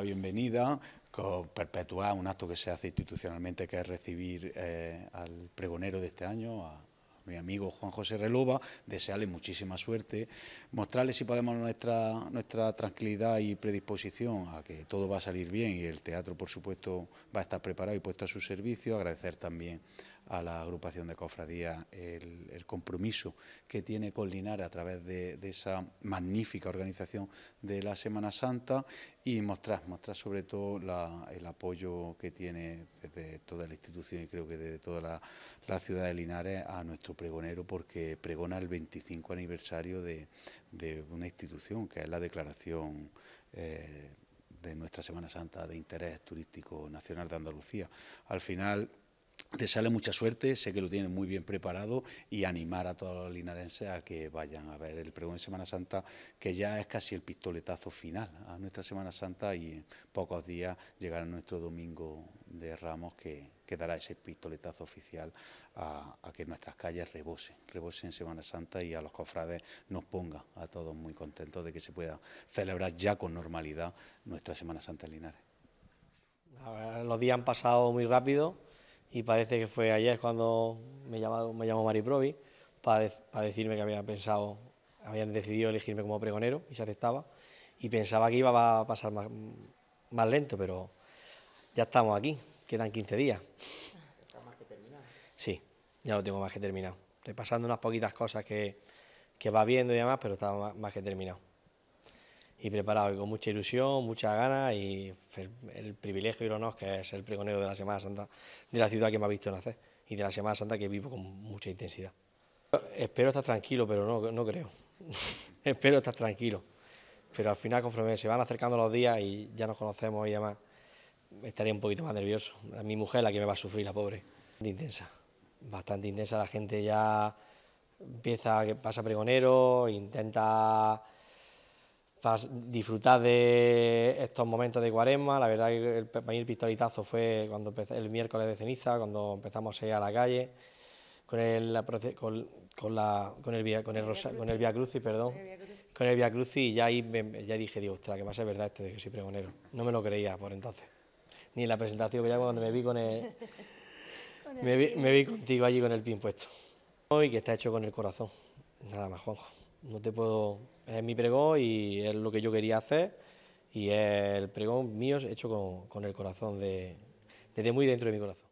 bienvenida, perpetuar un acto que se hace institucionalmente, que es recibir eh, al pregonero de este año, a, mi amigo Juan José Relova, desearle muchísima suerte, mostrarle si podemos nuestra, nuestra tranquilidad y predisposición a que todo va a salir bien y el teatro, por supuesto, va a estar preparado y puesto a su servicio, agradecer también a la agrupación de cofradía el, compromiso que tiene con Linares a través de, esa magnífica organización de la Semana Santa y mostrar, mostrar sobre todo el apoyo que tiene desde toda la institución y creo que desde toda la, ciudad de Linares a nuestro pregonero porque pregona el 25 aniversario de, una institución que es la declaración. Eh, de nuestra Semana Santa de interés turístico nacional de Andalucía. Al final, ...te sale mucha suerte, sé que lo tienes muy bien preparado y animar a todos los linarenses a que vayan a ver el pregón de Semana Santa, que ya es casi el pistoletazo final a nuestra Semana Santa y en pocos días llegará nuestro domingo de Ramos que, dará ese pistoletazo oficial a, que nuestras calles rebosen, rebosen en Semana Santa y a los cofrades nos ponga a todos muy contentos de que se pueda celebrar ya con normalidad nuestra Semana Santa en Linares. los días han pasado muy rápido y parece que fue ayer cuando me llamó, me llamó Mari Provi para, decirme que había pensado, habían decidido elegirme como pregonero y se aceptaba y pensaba que iba a pasar más, lento, pero ya estamos aquí, quedan 15 días. ¿Está más que terminado? Sí, ya lo tengo más que terminado. Repasando unas poquitas cosas que, va viendo y demás, pero está más que terminado y preparado y con mucha ilusión, muchas ganas y el, privilegio y el honor que es el pregonero de la Semana Santa de la ciudad que me ha visto nacer y de la Semana Santa que vivo con mucha intensidad. Espero estar tranquilo, pero no, no creo. Espero estar tranquilo. Pero al final, conforme se van acercando los días y ya nos conocemos y demás, estaría un poquito más nervioso. Mi mujer es la que me va a sufrir, la pobre. Intensa, bastante intensa. La gente ya empieza, pasa pregonero, intenta disfrutar de estos momentos de cuaresma, la verdad que el primer fue cuando el miércoles de ceniza, cuando empezamos a ir a la calle, con el, con, el, via, con el, con el perdón, con el Via y ya ahí ya dije, Dios, ostras, que va a ser verdad esto de que soy pregonero, no me lo creía por entonces, ni en la presentación, que ya cuando me vi con me, vi, me vi contigo allí con el pin puesto, y que está hecho con el corazón, nada más, Juanjo no te puedo, es mi pregón y es lo que yo quería hacer y es el pregón mío hecho con, con el corazón, de, desde muy dentro de mi corazón.